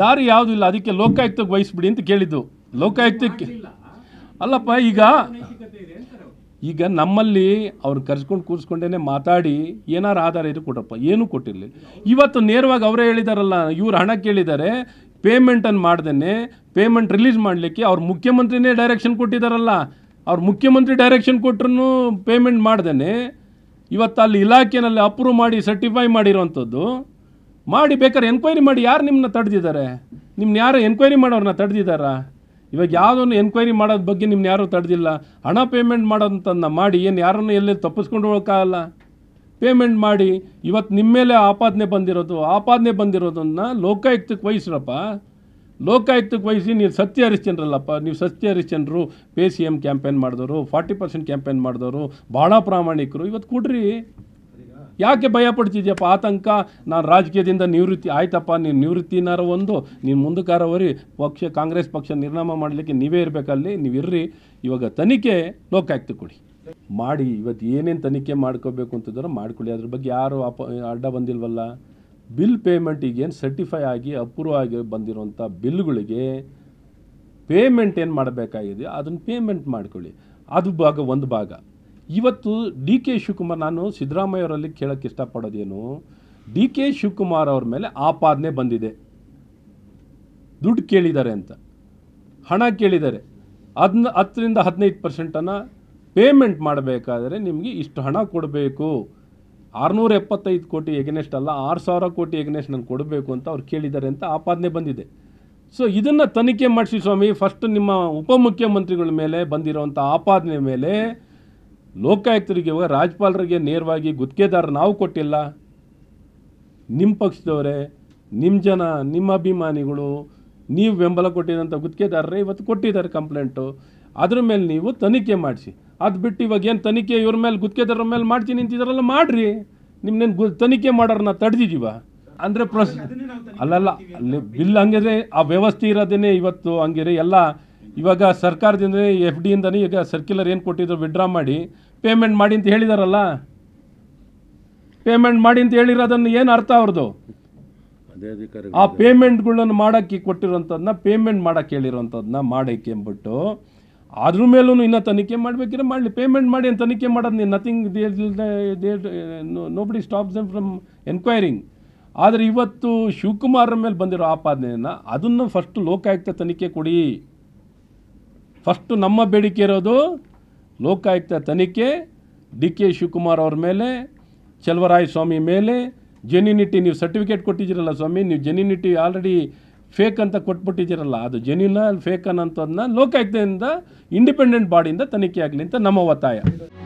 ದಾರಿ ಯಾವುದೂ ಇಲ್ಲ ಅದಕ್ಕೆ ಲೋಕಾಯುಕ್ತಕ್ಕೆ ವಹಿಸ್ಬಿಡಿ ಅಂತ ಕೇಳಿದ್ದು ಲೋಕಾಯುಕ್ತಕ್ಕೆ ಅಲ್ಲಪ್ಪ ಈಗ ಈಗ ನಮ್ಮಲ್ಲಿ ಅವ್ರು ಕರ್ಸ್ಕೊಂಡು ಕೂರಿಸ್ಕೊಂಡೇನೆ ಮಾತಾಡಿ ಏನಾರು ಆಧಾರ ಇದ್ರೆ ಕೊಡಪ್ಪ ಏನೂ ಕೊಟ್ಟಿರಲಿ ಇವತ್ತು ನೇರವಾಗಿ ಅವರೇ ಹೇಳಿದಾರಲ್ಲ ಇವ್ರು ಹಣ ಕೇಳಿದ್ದಾರೆ ಪೇಮೆಂಟನ್ನು ಮಾಡ್ದೇ ಪೇಮೆಂಟ್ ರಿಲೀಸ್ ಮಾಡಲಿಕ್ಕೆ ಅವ್ರು ಮುಖ್ಯಮಂತ್ರಿನೇ ಡೈರೆಕ್ಷನ್ ಕೊಟ್ಟಿದ್ದಾರಲ್ಲ ಅವ್ರ ಮುಖ್ಯಮಂತ್ರಿ ಡೈರೆಕ್ಷನ್ ಕೊಟ್ರೂ ಪೇಮೆಂಟ್ ಮಾಡ್ದೇ ಇವತ್ತು ಅಲ್ಲಿ ಇಲಾಖೆನಲ್ಲಿ ಅಪ್ರೂವ್ ಮಾಡಿ ಸರ್ಟಿಫೈ ಮಾಡಿರೋವಂಥದ್ದು ಮಾಡಿ ಬೇಕಾದ್ರೆ ಎನ್ಕ್ವೈರಿ ಮಾಡಿ ಯಾರು ನಿಮ್ಮನ್ನ ತಡೆದಿದ್ದಾರೆ ನಿಮ್ಮನ್ನ ಯಾರು ಎನ್ಕ್ವೈರಿ ಮಾಡೋರನ್ನ ತಡೆದಿದ್ದಾರಾ ಇವಾಗ ಯಾವುದನ್ನು ಎನ್ಕ್ವೈರಿ ಮಾಡೋದ ಬಗ್ಗೆ ನಿಮ್ನ ಯಾರು ತಡೆದಿಲ್ಲ ಹಣ ಪೇಮೆಂಟ್ ಮಾಡೋದಂತನ್ನ ಮಾಡಿ ಏನು ಯಾರನ್ನು ಎಲ್ಲೆ ತಪ್ಪಿಸ್ಕೊಂಡು ಹೋಗೋಕ್ಕಾಗಲ್ಲ ಪೇಮೆಂಟ್ ಮಾಡಿ ಇವತ್ತು ನಿಮ್ಮ ಮೇಲೆ ಆಪಾದನೆ ಬಂದಿರೋದು ಆಪಾದನೆ ಬಂದಿರೋದನ್ನ ಲೋಕಾಯುಕ್ತಕ್ಕೆ ವಹಿಸ್ರಪ್ಪ ಲೋಕಾಯುಕ್ತಕ್ಕೆ ವಹಿಸಿ ನೀವು ಸತ್ಯ ಹರಿಶ್ಚಂದ್ರಲ್ಲಪ್ಪ ನೀವು ಸತ್ಯ ಹರಿಶ್ಚಂದ್ರರು ಪೇ ಸಿ ಎಮ್ ಕ್ಯಾಂಪೇನ್ ಮಾಡಿದವರು ಫಾರ್ಟಿ ಪರ್ಸೆಂಟ್ ಕ್ಯಾಂಪೇನ್ ಮಾಡಿದವರು ಭಾಳ ಪ್ರಾಮಾಣಿಕರು ಇವತ್ತು ಕೊಡ್ರಿ ಯಾಕೆ ಭಯ ಪಡ್ತಿದ್ಯಪ್ಪ ಆತಂಕ ನಾನು ರಾಜಕೀಯದಿಂದ ನಿವೃತ್ತಿ ಆಯ್ತಪ್ಪ ನೀನು ನಿವೃತ್ತಿನಾರ ಒಂದು ನೀನು ಮುಂದಕ್ಕಾರವರಿ ಪಕ್ಷ ಕಾಂಗ್ರೆಸ್ ಪಕ್ಷ ನಿರ್ನಾಮ ಮಾಡಲಿಕ್ಕೆ ನೀವೇ ಇರಬೇಕಲ್ಲಿ ನೀವು ಇರ್ರಿ ಇವಾಗ ತನಿಖೆ ಲೋಕಾಯ್ತು ಕೊಡಿ ಮಾಡಿ ಇವತ್ತು ಏನೇನು ತನಿಖೆ ಮಾಡ್ಕೋಬೇಕು ಅಂತಂದ್ರೆ ಮಾಡ್ಕೊಳ್ಳಿ ಅದ್ರ ಬಗ್ಗೆ ಯಾರು ಅಪ ಅಡ್ಡ ಬಂದಿಲ್ವಲ್ಲ ಬಿಲ್ ಪೇಮೆಂಟಿಗೆ ಏನು ಸರ್ಟಿಫೈ ಆಗಿ ಅಪ್ರೂವ್ ಆಗಿ ಬಂದಿರುವಂಥ ಬಿಲ್ಗಳಿಗೆ ಪೇಮೆಂಟ್ ಏನು ಮಾಡಬೇಕಾಗಿದೆ ಅದನ್ನು ಪೇಮೆಂಟ್ ಮಾಡ್ಕೊಳ್ಳಿ ಅದು ಭಾಗ ಒಂದು ಭಾಗ ಇವತ್ತು ಡಿ ಕೆ ಶಿವಕುಮಾರ್ ನಾನು ಅವರಲ್ಲಿ ಕೇಳೋಕ್ಕೆ ಇಷ್ಟಪಡೋದೇನು ಡಿ ಕೆ ಶಿವಕುಮಾರ್ ಅವ್ರ ಮೇಲೆ ಆಪಾದನೆ ಬಂದಿದೆ ದುಡ್ಡು ಕೇಳಿದ್ದಾರೆ ಅಂತ ಹಣ ಕೇಳಿದ್ದಾರೆ ಅದನ್ನ ಹತ್ತರಿಂದ ಹದಿನೈದು ಪರ್ಸೆಂಟನ್ನು ಪೇಮೆಂಟ್ ಮಾಡಬೇಕಾದರೆ ನಿಮಗೆ ಇಷ್ಟು ಹಣ ಕೊಡಬೇಕು ಆರುನೂರ ಎಪ್ಪತ್ತೈದು ಕೋಟಿ ಎಗನೆಸ್ಟ್ ಅಲ್ಲ ಆರು ಸಾವಿರ ಕೋಟಿ ಎಗನೆಸ್ಟ್ ನಾನು ಕೊಡಬೇಕು ಅಂತ ಅವ್ರು ಕೇಳಿದ್ದಾರೆ ಅಂತ ಆಪಾದನೆ ಬಂದಿದೆ ಸೊ ಇದನ್ನು ತನಿಖೆ ಮಾಡಿಸಿ ಸ್ವಾಮಿ ಫಸ್ಟ್ ನಿಮ್ಮ ಉಪಮುಖ್ಯಮಂತ್ರಿಗಳ ಮೇಲೆ ಬಂದಿರೋವಂಥ ಆಪಾದನೆ ಮೇಲೆ ಲೋಕಾಯುಕ್ತರಿಗೆ ರಾಜ್ಯಪಾಲರಿಗೆ ನೇರವಾಗಿ ಗುತ್ತಿಗೆದಾರ ನಾವು ಕೊಟ್ಟಿಲ್ಲ ನಿಮ್ಮ ಪಕ್ಷದವರೇ ನಿಮ್ಮ ಜನ ನಿಮ್ಮ ಅಭಿಮಾನಿಗಳು ನೀವು ಬೆಂಬಲ ಕೊಟ್ಟಿದ್ದಂಥ ಗುತ್ತಿಗೆದಾರರೇ ಇವತ್ತು ಕೊಟ್ಟಿದ್ದಾರೆ ಕಂಪ್ಲೇಂಟು ಅದ್ರ ಮೇಲೆ ನೀವು ತನಿಖೆ ಮಾಡಿಸಿ ಅದು ಬಿಟ್ಟು ಇವಾಗ ಏನು ತನಿಖೆ ಇವ್ರ ಮೇಲೆ ಗುತ್ತಿಗೆದಾರರ ಮೇಲೆ ಮಾಡ್ತೀನಿ ನಿಂತಿದ್ರಲ್ಲ ಮಾಡಿರಿ ನಿಮ್ಮನ್ನೇನು ಗು ತನಿಖೆ ಮಾಡೋರು ನಾ ತಡೆದಿದ್ದೀವ ಅಂದರೆ ಪ್ರೊಸ್ ಅಲ್ಲಲ್ಲ ಬಿಲ್ ಹಂಗಿದ್ರೆ ಆ ವ್ಯವಸ್ಥೆ ಇರೋದೇ ಇವತ್ತು ಹಂಗಿರೋ ಎಲ್ಲ ಇವಾಗ ಸರ್ಕಾರದಿಂದ ಎಫ್ ಡಿಯಿಂದನೇ ಈಗ ಸರ್ಕ್ಯುಲರ್ ಏನು ಕೊಟ್ಟಿದ್ರು ವಿಡ್ರಾ ಮಾಡಿ ಪೇಮೆಂಟ್ ಮಾಡಿ ಅಂತ ಹೇಳಿದಾರಲ್ಲ ಪೇಮೆಂಟ್ ಮಾಡಿ ಅಂತ ಹೇಳಿರೋದನ್ನು ಏನು ಅರ್ಥ ಅವ್ರದ್ದು ಆ ಪೇಮೆಂಟ್ಗಳನ್ನು ಮಾಡೋಕ್ಕೆ ಕೊಟ್ಟಿರೋಂಥದ್ದನ್ನ ಪೇಮೆಂಟ್ ಮಾಡೋಕ್ಕೆ ಹೇಳಿರೋಂಥದ್ದನ್ನ ಮಾಡೋಕ್ಕೆ ಅಂದ್ಬಿಟ್ಟು ಅದ್ರ ಮೇಲೂ ಇನ್ನೂ ತನಿಖೆ ಮಾಡಬೇಕಿದ್ರೆ ಮಾಡಲಿ ಪೇಮೆಂಟ್ ಮಾಡಿ ಅಂತ ತನಿಖೆ ಮಾಡೋದು ನೀನು nothing nobody stops from enquiring ಆದರೆ ಇವತ್ತು ಶಿವಕುಮಾರ್ ಮೇಲೆ ಬಂದಿರೋ ಆಪಾದನೆಯನ್ನು ಅದನ್ನು ಫಸ್ಟ್ ಲೋಕಾಯುಕ್ತ ತನಿಖೆ ಕೊಡಿ ಫಸ್ಟು ನಮ್ಮ ಬೇಡಿಕೆ ಇರೋದು ಲೋಕಾಯುಕ್ತ ತನಿಖೆ ಡಿ ಕೆ ಶಿವಕುಮಾರ್ ಅವ್ರ ಮೇಲೆ ಚಲವರಾಯ ಸ್ವಾಮಿ ಮೇಲೆ ಜೆನ್ಯುನಿಟಿ ನೀವು ಸರ್ಟಿಫಿಕೇಟ್ ಕೊಟ್ಟಿದ್ದೀರಲ್ಲ ಸ್ವಾಮಿ ನೀವು ಜೆನ್ಯುನಿಟಿ ಆಲ್ರೆಡಿ ಫೇಕ್ ಅಂತ ಕೊಟ್ಬಿಟ್ಟಿದ್ದೀರಲ್ಲ ಅದು ಜೆನ್ಯೂನ ಫೇಕ್ ಅನ್ನೋಂಥದ್ದನ್ನ ಲೋಕಾಯುಕ್ತದಿಂದ ಇಂಡಿಪೆಂಡೆಂಟ್ ಬಾಡಿಯಿಂದ ತನಿಖೆ ಆಗಲಿ ಅಂತ ನಮ್ಮ ಒತ್ತಾಯ